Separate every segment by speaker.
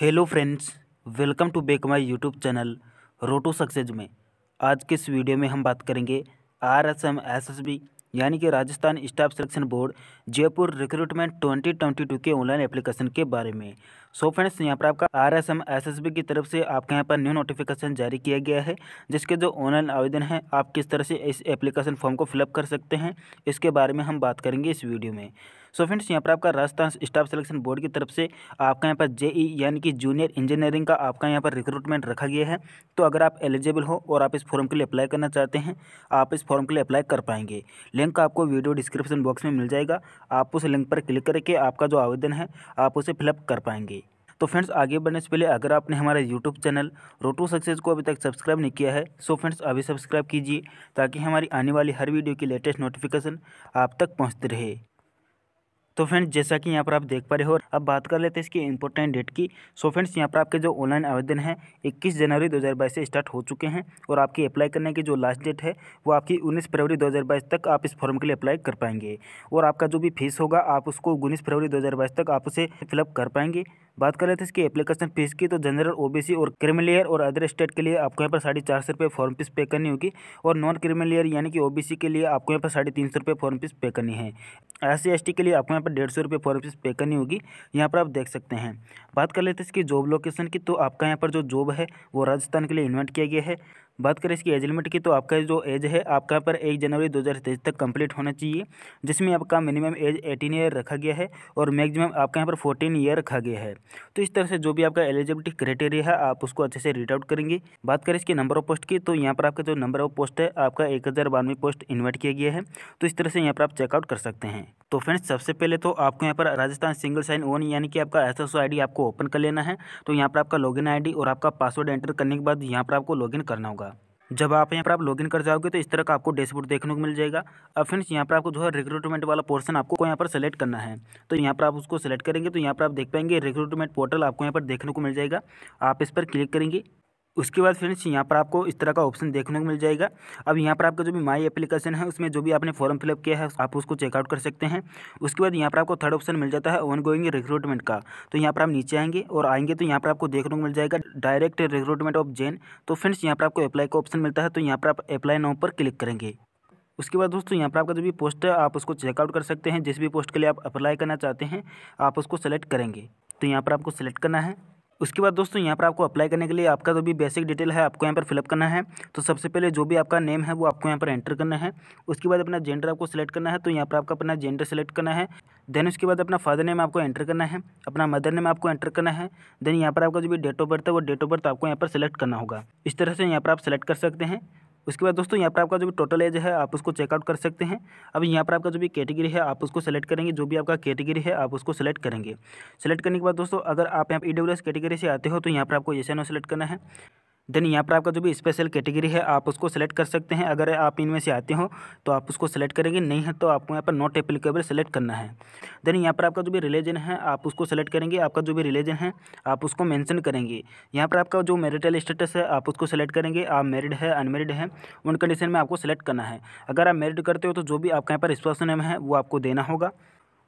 Speaker 1: hello friends welcome to back my YouTube channel Roto success में आज के इस वीडियो में हम बात करेंगे R S M S S B यानी कि Rajasthan staff selection board Jaipur recruitment twenty twenty two के ऑनलाइन एप्लीकेशन के बारे में सो फ्रेंड्स यहाँ पर आपका R S M S S B की तरफ से आपके यहाँ पर न्यू नोटिफिकेशन जारी किया गया है जिसके जो ऑनलाइन आवेदन है आप किस तरह से इस एप्लीकेशन फॉर्म को फिलअप कर सकते हैं इसके बारे में हम बात करेंगे इस वीडियो में सो फ्रेंड्स यहाँ पर आपका राजस्थान स्टाफ सिलेक्शन बोर्ड की तरफ से आपका यहाँ पर जेई यानी कि जूनियर इंजीनियरिंग का आपका यहाँ पर रिक्रूटमेंट रखा गया है तो अगर आप एलिजिबल हो और आप इस फॉर्म के लिए अप्लाई करना चाहते हैं आप इस फॉर्म के लिए अप्लाई कर पाएंगे लिंक आपको वीडियो डिस्क्रिप्शन बॉक्स में मिल जाएगा आप उस लिंक पर क्लिक करके आपका जो आवेदन है आप उसे फिलअप कर पाएंगे तो फ्रेंड्स आगे बढ़ने से पहले अगर आपने हमारा यूट्यूब चैनल रोटू सक्सेस को अभी तक सब्सक्राइब नहीं किया है सो फ्रेंड्स अभी सब्सक्राइब कीजिए ताकि हमारी आने वाली हर वीडियो की लेटेस्ट नोटिफिकेशन आप तक पहुंचती रहे तो फ्रेंड्स जैसा कि यहाँ पर आप देख पा रहे हो अब बात कर लेते हैं इसकी इंपॉर्टेंट डेट की सो फ्रेंड्स यहाँ पर आपके जो ऑनलाइन आवेदन है 21 जनवरी 2022 से स्टार्ट हो चुके हैं और आपकी अप्लाई करने की जो लास्ट डेट है वो आपकी 19 फरवरी 2022 तक आप इस फॉर्म के लिए अप्लाई कर पाएंगे और आपका जो भी फीस होगा आप उसको उन्नीस फरवरी दो तक आप उसे फिलअप कर पाएंगे बात कर लेते हैं इसकी एप्लीकेशन फीस की तो जनरल ओबीसी और क्रिमिलियर और अदर स्टेट के लिए आपको यहाँ पर साढ़े चार सौ रुपये फॉर्म फीस पे करनी होगी और नॉन क्रिमिलियर यानी कि ओबीसी के लिए आपको यहाँ पर साढ़े तीन सौ रुपये फॉर्म फीस पे करनी है एस सी के लिए आपको यहाँ पर डेढ़ सौ रुपये फॉर्म फीस पे करनी होगी यहाँ पर आप देख सकते हैं बात कर लेते हैं इसकी जॉब लोकेशन की तो आपका यहाँ पर जो जॉब है वो राजस्थान के लिए इन्वेंट किया गया है बात करें इसकी एज लिमिट की तो आपका जो एज है आपका पर एक जनवरी दो हज़ार तेईस तक कंप्लीट होना चाहिए जिसमें आपका मिनिमम एज एटीन ईयर रखा गया है और मैक्सिमम आपका यहाँ पर फोर्टीन ईयर रखा गया है तो इस तरह से जो भी आपका एलिजिबिलिटी क्राइटेरिया है आप उसको अच्छे से रीड आउट करेंगे बात करें इसके नंबर ऑफ पोस्ट की तो यहाँ पर आपका जो नंबर ऑफ पोस्ट है आपका एक हज़ार बानवे पोस्ट इन्वाइट किया गया है तो इस तरह से यहाँ पर आप चेकआउट कर सकते हैं तो फ्रेंड्स सबसे पहले तो आपको यहाँ पर राजस्थान सिंगल साइन ओन यानी कि आपका एस एस आपको ओपन कर लेना है तो यहाँ पर आपका लॉगिन आईडी और आपका पासवर्ड एंटर करने के बाद यहाँ पर आपको लॉगिन करना होगा जब आप यहाँ पर आप लॉगिन कर जाओगे तो इस तरह का आपको डैशबोर्ड देखने को मिल जाएगा अब फ्रेंड्स यहाँ पर आपको जो है रिक्रूटमेंट वाला पोर्सन आपको यहाँ पर सेलेक्ट करना है तो यहाँ पर आप उसको सेलेक्ट करेंगे तो यहाँ पर आप देख पाएंगे रिक्रूटमेंट पोर्टल आपको यहाँ पर देखने को मिल जाएगा आप इस पर क्लिक करेंगे उसके बाद फ्रेंड्स यहाँ पर आपको इस तरह का ऑप्शन देखने को मिल जाएगा अब यहाँ पर आपका जो भी माई एप्लीकेशन है उसमें जो भी आपने फॉर्म फिलअप किया है आप उसको चेकआउट कर सकते हैं उसके बाद यहाँ पर आपको थर्ड ऑप्शन मिल जाता है ऑन गोइंग रिक्रूटमेंट का तो यहाँ पर आप नीचे आएंगे और आएंगे तो यहाँ पर आपको देखने को मिल जाएगा डायरेक्ट रिक्रूटमेंट ऑफ जेन तो फ्रेंड्स यहाँ पर आपको अप्लाई का ऑप्शन मिलता है तो यहाँ पर आप अप्लाई नाउ पर क्लिक करेंगे उसके बाद दोस्तों यहाँ पर आपका जो भी पोस्ट है आप उसको चेकआउट कर सकते हैं जिस भी पोस्ट के लिए आप अप्लाई करना चाहते हैं आप उसको सेलेक्ट करेंगे तो यहाँ पर आपको सेलेक्ट करना है उसके बाद दोस्तों यहाँ पर आपको अप्लाई करने के लिए आपका जो भी बेसिक डिटेल है आपको यहाँ पर फिलअप करना है तो सबसे पहले जो भी आपका नेम है वो आपको यहाँ पर एंटर करना है उसके बाद अपना जेंडर आपको सेलेक्ट करना है तो यहाँ पर आपका अपना जेंडर सेलेक्ट करना है देन उसके बाद अपना फादर नेम आपको एंटर करना है अपना मदर नेम आपको एंटर करना है देन यहाँ पर आपका जो भी डेट ऑफ बर्थ है वो डेट ऑफ बर्थ आपको यहाँ पर सेलेक्ट करना होगा इस तरह से यहाँ पर आप सेलेक्ट कर सकते हैं उसके बाद दोस्तों यहाँ पर आपका जो भी टोटल एज है आप उसको चेकआउट कर सकते हैं अब यहाँ पर आपका जो भी कैटेगरी है आप उसको सेलेक्ट करेंगे जो भी आपका कैटेगरी है आप उसको सेलेक्ट करेंगे सेलेक्ट करने के बाद दोस्तों अगर आप यहाँ पर ई कैटेगरी से आते हो तो यहाँ पर आपको ये सैनो सेलेक्ट करना है देन यहाँ पर आपका जो भी स्पेशल कैटेगरी है आप उसको सेलेक्ट कर सकते हैं अगर आप इनमें से आते हो तो आप उसको सेलेक्ट करेंगे नहीं है तो आपको यहाँ पर नॉट एप्लीकेबल सेलेक्ट करना है देन यहाँ पर आपका जो भी रिलीजन है आप उसको सेलेक्ट करेंगे आपका जो भी रिलीजन है आप उसको मैंसन करेंगे यहाँ पर आपका जो मेरिटल स्टेटस है आप उसको सेलेक्ट करेंगे आप मेरिड है अनमेरिड है उन कंडीशन में आपको सेलेक्ट करना है अगर आप मेरिड करते हो तो जो भी आपका यहाँ पर नेम है वो आपको देना होगा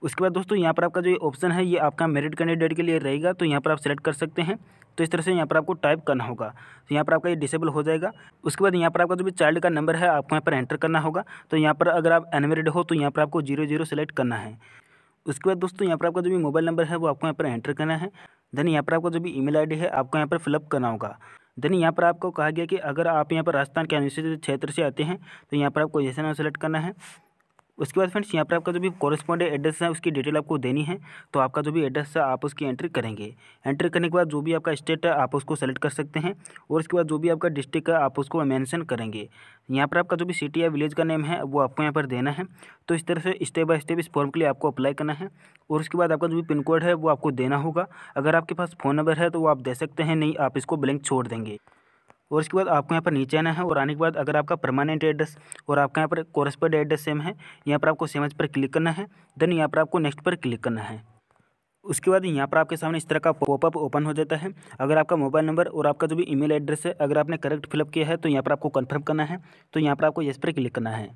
Speaker 1: उसके बाद दोस्तों यहाँ पर आपका जो ऑप्शन है ये आपका मेरिट कैंडिडेट के लिए रहेगा तो यहाँ पर आप सेलेक्ट कर सकते हैं तो इस तरह से यहाँ पर आपको टाइप करना होगा तो यहाँ पर आपका ये डिसेबल हो जाएगा उसके बाद यहाँ पर आपका जो भी चाइल्ड का नंबर है आपको यहाँ पर एंटर करना होगा तो यहाँ पर अगर आप अनमेरिड हो तो यहाँ पर आपको जीरो जीरो सेलेक्ट करना है उसके बाद दोस्तों यहाँ पर आपका जो भी मोबाइल नंबर है वो आपको यहाँ पर एंटर करना है देन यहाँ पर आपका जो भी ईमेल आईडी है आपको यहाँ पर फिलअप करना होगा देन यहाँ पर आपको कहा गया कि अगर आप यहाँ पर राजस्थान के अनुसूचित क्षेत्र से आते हैं तो यहाँ पर आपको जैसे नाम सेलेक्ट करना है उसके बाद फ्रेंड्स यहाँ पर आपका जो भी कॉरेस्पॉन्डेंट एड्रेस है उसकी डिटेल आपको देनी है तो आपका जो भी एड्रेस है आप उसकी एंट्री करेंगे एंट्री करने के बाद जो भी आपका स्टेट है आप उसको सेलेक्ट कर सकते हैं और उसके बाद जो भी आपका डिस्ट्रिक्ट है आप उसको मैंसन करेंगे यहाँ पर आपका जो भी सिटी या विलेज का नेम है वो आपको यहाँ पर देना है तो इस तरह से स्टेप बाय स्टेप इस फॉर्म के लिए आपको अप्लाई करना है और उसके बाद आपका जो भी पिन कोड है वो आपको देना होगा अगर आपके पास फ़ोन नंबर है तो वो आप दे सकते हैं नहीं आप इसको ब्लैंक छोड़ देंगे और उसके बाद आपको यहाँ पर नीचे आना है और आने के बाद अगर आपका परमानेंट एड्रेस और आपका यहाँ पर कॉरेस्पेंड एड्रेस सेम है यहाँ पर आपको सेम पर क्लिक करना है देन यहाँ पर आपको नेक्स्ट पर क्लिक करना है उसके बाद यहाँ पर आपके सामने इस तरह का पॉपअप ओपन हो जाता है अगर आपका मोबाइल नंबर और आपका जो भी ईमेल एड्रेस है अगर आपने करेक्ट फिलअप किया है तो यहाँ पर आपको कन्फर्म करना है तो यहाँ पर आपको येस पर क्लिक करना है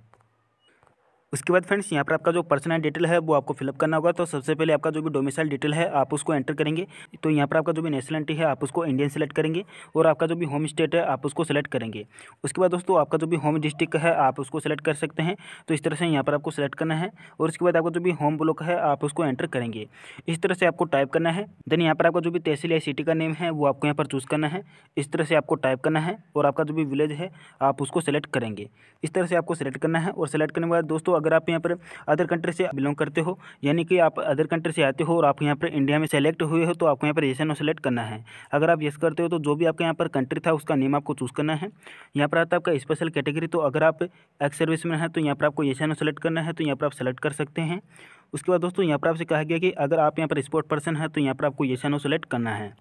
Speaker 1: उसके बाद फ्रेंड्स यहाँ पर आपका जो पर्सनल डिटेल है वो आपको फिलअप करना होगा तो सबसे पहले आपका जो भी डोमिसाइल डिटेल है आप उसको एंटर करेंगे तो यहाँ पर आपका जो भी नेशनलिटी है आप उसको इंडियन सेलेक्ट करेंगे और आपका जो भी होम स्टेट है आप उसको सेलेक्ट करेंगे उसके बाद दोस्तों आपका जो भी होम डिस्ट्रिक्ट है आप उसको सेलेक्ट कर सकते हैं तो इस तरह से यहाँ पर आपको सेलेक्ट करना है और उसके बाद आपका जो भी होम ब्लॉक है आप उसको एंटर करेंगे इस तरह से आपको टाइप करना है देन यहाँ पर आपका जो भी तहसील या सिटी का नेम है वो आपको यहाँ पर चूज़ करना है इस तरह से आपको टाइप करना है और आपका जो भी विलेज है आप उसको सेलेक्ट करेंगे इस तरह से आपको सेलेक्ट करना है और सेलेक्ट करने के बाद दोस्तों अगर आप यहाँ पर अदर कंट्री से बिलोंग करते हो यानी कि आप अदर कंट्री से आते हो और आप यहाँ पर इंडिया में सेलेक्ट हुए हो तो आपको यहाँ पर येस नो सेलेक्ट करना है अगर आप येस करते हो तो जो भी आपका यहाँ पर कंट्री था उसका नेम आपको चूज़ करना है यहाँ पर आता है आपका स्पेशल कैटेगरी तो अगर आप एक्स सर्विस में हैं तो यहाँ पर आपको येस नो सेलेक्ट करना है तो यहाँ पर आप सेलेक्ट कर सकते हैं उसके बाद दोस्तों यहाँ पर आपसे कहा गया कि अगर आप यहाँ पर स्पोर्ट पर्सन है तो यहाँ पर आपको येस नो सेलेक्ट करना है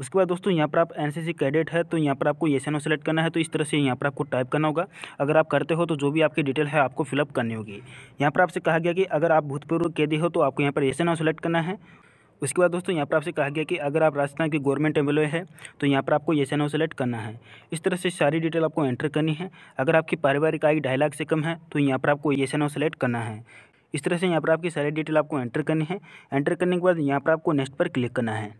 Speaker 1: उसके बाद दोस्तों यहाँ पर आप एनसीसी कैडेट है तो यहाँ पर आपको ये सैनो सेलेक्ट करना है तो इस तरह से यहाँ पर आपको टाइप करना होगा अगर आप करते हो तो जो भी आपकी डिटेल है आपको फिलअप करनी होगी यहाँ पर आपसे कहा गया कि अगर आप भूतपूर्व कैदी हो तो आपको यहाँ पर ये सैनो सेलेक्ट करना है उसके बाद दोस्तों यहाँ पर आपसे कहा गया कि अगर आप राजस्थान की गवर्नमेंट एम्प्लॉय है तो यहाँ पर आपको ये सैनो सेलेक्ट करना है इस तरह से सारी डिटेल आपको एंटर करनी है अगर आपकी पारिवारिक आय ढाई लाख से कम है तो यहाँ पर आपको ये सैनो सेलेक्ट करना है इस तरह से यहाँ पर आपकी सारी डिटेल आपको एंटर करनी है एंटर करने के बाद यहाँ पर आपको नेक्स्ट पर क्लिक करना है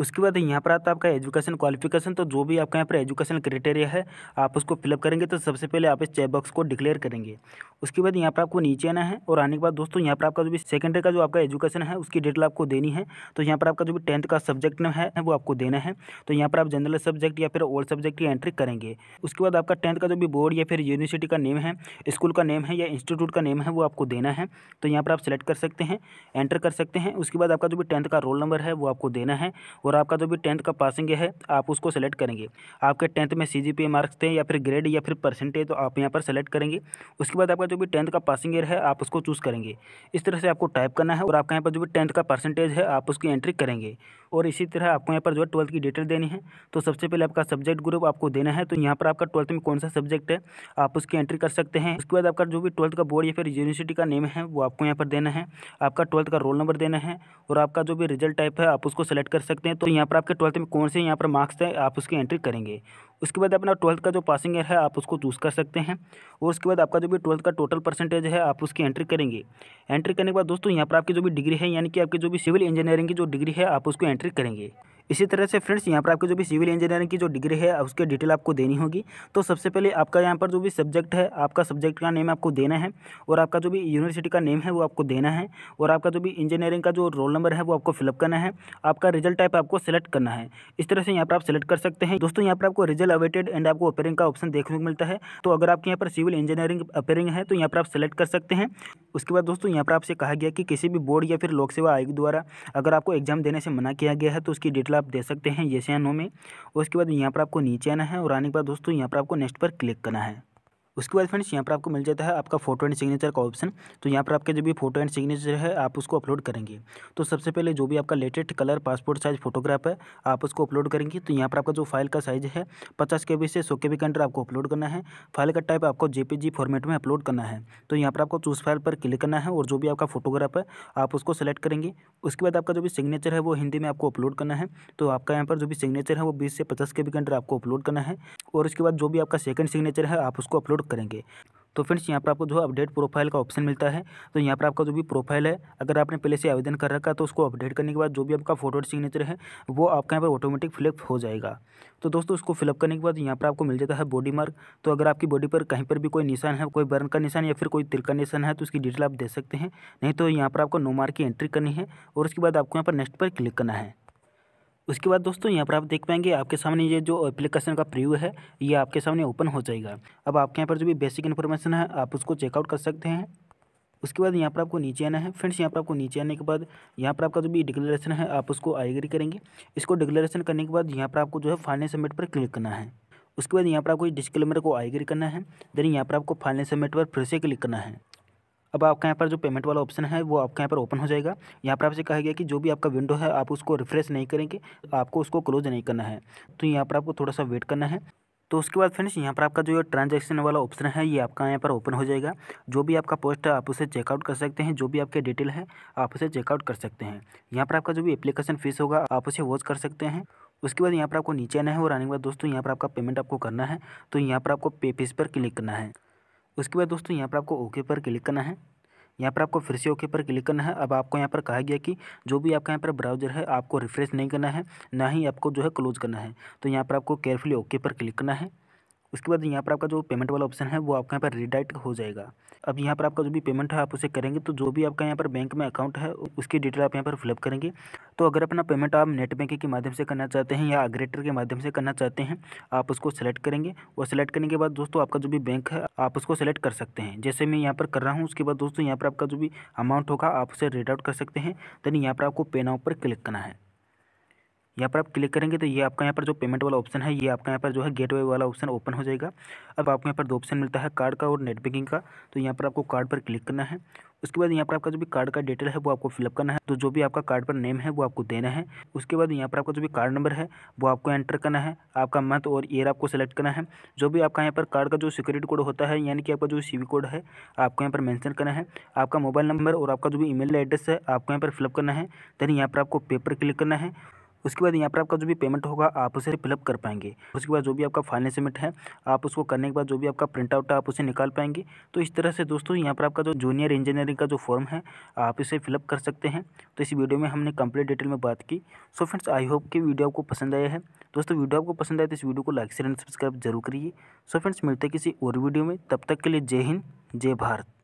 Speaker 1: उसके बाद यहाँ पर आता है आपका एजुकेशन क्वालिफिकेशन तो जो भी आपका यहाँ पर एजुकेशन क्राइटेरिया है आप उसको फिलअप करेंगे तो सबसे पहले आप इस चेकबॉक्स को डिक्लेयर करेंगे उसके बाद यहाँ पर आपको नीचे आना है और आने के बाद दोस्तों यहाँ पर आपका जो भी सेकेंडरी का जो आपका एजुकेशन है उसकी डिटेल आपको देनी है तो यहाँ पर आपका जो भी टेंथ का सब्जेक्ट है वो आपको देना है तो यहाँ पर आप जनरल सब्जेक्ट या फिर ओल्ड सब्जेक्ट की एंट्री करेंगे उसके बाद आपका टेंथ का जो भी बोर्ड या फिर यूनिवर्सिटी का नेम है स्कूल का नेम है या इंस्टीट्यूट का नेम है वो आपको देना है तो यहाँ पर आप सेलेक्ट कर सकते हैं एंटर कर सकते हैं उसके बाद आपका जो भी टेंथ का रोल नंबर है वो आपको देना है और आपका जो भी टेंथ का पासिंग है आप उसको सेलेक्ट करेंगे आपके टेंथ में सी मार्क्स थे या फिर ग्रेड या फिर परसेंटेज तो आप यहाँ पर सेलेक्ट करेंगे उसके बाद आपका जो भी टेंथ का पासिंग ईयर है आप उसको चूज़ करेंगे इस तरह से आपको टाइप करना है और आपका यहाँ पर जो भी टेंथ का परसेंटेज है आप उसकी एंट्री करेंगे और इसी तरह आपको यहाँ पर जो है ट्वेल्थ की डिटेल देनी है तो सबसे पहले आपका सब्जेक्ट ग्रुप आपको देना है तो यहाँ पर आपका ट्वेल्थ में कौन सा सब्जेक्ट है आप उसकी एंट्री कर सकते हैं उसके बाद आपका जो भी ट्वेल्थ का बोर्ड या फिर यूनिवर्सिटी का नेम है वो आपको यहाँ पर देना है आपका ट्वेल्थ का रोल नंबर देना है और आपका जो भी रिजल्ट टाइप है आप उसको सेलेक्ट कर सकते हैं हैं तो यहाँ पर आपके ट्वेल्थ में कौन से यहाँ पर मार्क्स हैं आप उसकी एंट्री करेंगे उसके बाद अपना ट्वेल्थ का जो पासिंग ईयर है आप उसको चूज़ कर सकते हैं और उसके बाद आपका जो भी ट्वेल्थ का टोटल परसेंटेज है आप उसकी एंट्री करेंगे एंट्री करने के बाद दोस्तों यहाँ पर आपकी जो भी डिग्री है यानी कि आपकी जो भी सिविल इंजीनियरिंग की जो डिग्री है आप उसको एंट्री करेंगे इसी तरह से फ्रेंड्स यहाँ पर आपके जो भी सिविल इंजीनियरिंग की जो डिग्री है उसके डिटेल आपको देनी होगी तो सबसे पहले आपका यहाँ पर जो भी सब्जेक्ट है आपका सब्जेक्ट का नेम आपको देना है और आपका जो भी यूनिवर्सिटी का नेम है वो आपको देना है और आपका जो भी इंजीनियरिंग का जो रोल नंबर है वो आपको फिलअप करना है आपका रिजल्ट टाइप आपको सेलेक्ट करना है इस तरह से यहाँ पर आप सेलेक्ट कर सकते हैं दोस्तों यहाँ पर आपको रिजल्ट अवेटेड एंड आपको अपेयरिंग का ऑप्शन देखने को मिलता है तो अगर आपके यहाँ पर सिविल इंजीनियरिंग अपेयरिंग है तो यहाँ पर आप सेलेक्ट कर सकते हैं उसके बाद दोस्तों यहाँ पर आपसे कहा गया कि किसी भी बोर्ड या फिर लोक सेवा आयोग द्वारा अगर आपको एग्जाम देने से मना किया गया है तो उसकी डिटेल आप दे सकते हैं येस या नो में उसके बाद यहाँ पर आपको नीचे आना है और आने के बाद दोस्तों यहाँ पर आपको नेक्स्ट पर क्लिक करना है उसके बाद फ्रेंड्स यहाँ पर आपको मिल जाता है आपका फोटो एंड सिग्नेचर का ऑप्शन तो यहाँ पर आपके जो भी फोटो एंड सिग्नेचर है आप उसको अपलोड करेंगे तो सबसे पहले जो भी आपका latest colour passport size photograph है आप उसको अपलोड करेंगे तो यहाँ पर आपका जो फाइल का साइज़ है पचास के से सौ के के अंडर आपको अपलोड करना है फाइल का टाइप आपको जे फॉर्मेट में अपलोड करना है तो यहाँ पर आपको चूज़ फाइल पर क्लिक करना है और जो भी आपका फोटोग्राफ है आप उसको सेलेक्ट करेंगे उसके बाद आपका जो भी सिग्नेचर है वो हिंदी में आपको अपलोड करना है तो आपका यहाँ पर जो भी सिग्नेचर है वो बीस से पचास के के अंडर आपको अपलोड करना है और उसके बाद जो भी आपका सेकंड सिग्नेचर है आप उसको अपलोड करेंगे तो फ्रेंड्स यहाँ पर आपको जो अपडेट प्रोफाइल का ऑप्शन मिलता है तो यहाँ पर आपका जो भी प्रोफाइल है अगर आपने पहले से आवेदन कर रखा तो उसको अपडेट करने के बाद जो भी आपका फोटो सिग्नेचर है वो आपका यहाँ पर ऑटोमेटिक फिलअप हो जाएगा तो दोस्तों उसको फिलअप करने के बाद यहाँ पर आपको मिल जाता है बॉडी मार्क तो अगर आपकी बॉडी पर कहीं पर भी कोई निशान है कोई बर्न का निशान या फिर कोई तिर का निशान है तो उसकी डिटेल आप दे सकते हैं नहीं तो यहाँ पर आपको नो मार्क की एंट्री करनी है और उसके बाद आपको यहाँ पर नेक्स्ट पर क्लिक करना है उसके बाद दोस्तों यहाँ पर आप देख पाएंगे आपके सामने ये जो एप्लीकेशन का प्रीव्यू है ये आपके सामने ओपन हो जाएगा अब आपके यहाँ पर जो भी बेसिक इन्फॉर्मेशन है आप उसको चेकआउट कर सकते हैं उसके बाद यहाँ पर आपको नीचे आना है फ्रेंड्स यहाँ पर आपको नीचे आने के बाद यहाँ पर आपका जो भी डिक्लेरेशन है आप उसको आईग्री करेंगे इसको डिक्लेरेशन करने के बाद यहाँ पर आपको जो है फाइनल सबमिट पर क्लिक करना है उसके बाद यहाँ पर आपको डिस्क्लेमर को आईग्री करना है देन यहाँ पर आपको फाइनल सबमिट पर फिर से क्लिक करना है अब आपका यहाँ पर जो पेमेंट वाला ऑप्शन है वो आपका यहाँ पर ओपन हो जाएगा यहाँ पर आपसे कहा गया कि जो भी आपका विंडो है आप उसको रिफ्रेश नहीं करेंगे आपको उसको क्लोज नहीं करना है तो यहाँ पर आपको थोड़ा सा वेट करना है तो उसके बाद फ्रेंड्स यहाँ पर आपका जो ट्रांजैक्शन वाला ऑप्शन है ये आपका यहाँ पर ओपन हो जाएगा जो भी आपका पोस्ट है आप उसे चेकआउट कर सकते हैं जो भी आपके डिटेल है आप उसे चेकआउट कर सकते हैं यहाँ पर आपका जो भी एप्लीकेशन फीस होगा आप उसे वॉच कर सकते हैं उसके बाद यहाँ पर आपको नीचे आना है और आने के बाद दोस्तों यहाँ पर आपका पेमेंट आपको करना है तो यहाँ पर आपको पे फीस पर क्लिक करना है उसके बाद दोस्तों यहाँ पर आपको ओके पर क्लिक करना है यहाँ पर आपको फिर से ओके पर क्लिक करना है अब आपको यहाँ पर कहा गया कि जो भी आपका यहाँ पर ब्राउजर है आपको रिफ्रेश नहीं करना है ना ही आपको जो है क्लोज करना है तो यहाँ पर आपको केयरफुली ओके पर क्लिक करना है उसके बाद यहाँ पर आपका जो पेमेंट वाला ऑप्शन है वो आपका यहाँ पर रिडाइट हो जाएगा अब यहाँ पर आपका जो भी पेमेंट है आप उसे करेंगे तो जो भी आपका यहाँ पर बैंक में अकाउंट है उसकी डिटेल आप यहाँ पर फिलअप करेंगे तो अगर अपना पेमेंट आप नेट बैंकिंग के माध्यम से करना चाहते हैं या अग्रेटर के माध्यम से करना चाहते हैं आप उसको सेलेक्ट करेंगे और सेलेक्ट करने के बाद दोस्तों आपका जो भी बैंक है आप उसको सेलेक्ट कर सकते हैं जैसे मैं यहाँ पर कर रहा हूँ उसके बाद दोस्तों यहाँ पर आपका जो भी अमाउंट होगा आप उसे रेड आउट कर सकते हैं देन यहाँ पर आपको पे नाउ पर क्लिक करना है यहाँ पर आप क्लिक करेंगे तो ये आपका यहाँ पर जो पेमेंट वाला ऑप्शन है ये आपका यहाँ पर जो है गेटवे वाला ऑप्शन ओपन हो जाएगा अब आपको यहाँ पर दो ऑप्शन मिलता है कार्ड का और नेट बैंकिंग का तो यहाँ पर आपको कार्ड पर क्लिक करना है उसके बाद यहाँ पर आपका जो भी कार्ड का डिटेल है वो आपको फिलअप करना है तो जो भी आपका कार्ड पर नेम है वो आपको देना है उसके बाद यहाँ पर आपका जो भी कार्ड नंबर है वो आपको एंटर करना है आपका मंथ और ईयर आपको सेलेक्ट करना है जो भी आपका यहाँ पर कार्ड का जो सिक्योरिटी कोड होता है यानी कि आपका जो सी कोड है आपको यहाँ पर मैंसन करना है आपका मोबाइल नंबर और आपका जो भी ई एड्रेस है आपको यहाँ पर फिलअप करना है देन यहाँ पर आपको पेपर क्लिक करना है उसके बाद यहाँ पर आपका जो भी पेमेंट होगा आप उसे फिलअप कर पाएंगे उसके बाद जो भी आपका फाइनेंसमेंट है आप उसको करने के बाद जो भी आपका प्रिंट आउट है आप उसे निकाल पाएंगे तो इस तरह से दोस्तों यहाँ पर आपका जो जूनियर इंजीनियरिंग का जो फॉर्म है आप इसे फिलअप कर सकते हैं तो इस वीडियो में हमने कंप्लीट डिटेल में बात की सो फ्रेंड्स आई होप कि वीडियो आपको पसंद आया है दोस्तों वीडियो आपको पसंद आया तो इस वीडियो को लाइक शेयर एंड सब्सक्राइब जरूर करिए सो फ्रेंड्स मिलते किसी और वीडियो में तब तक के लिए जय हिंद जय भारत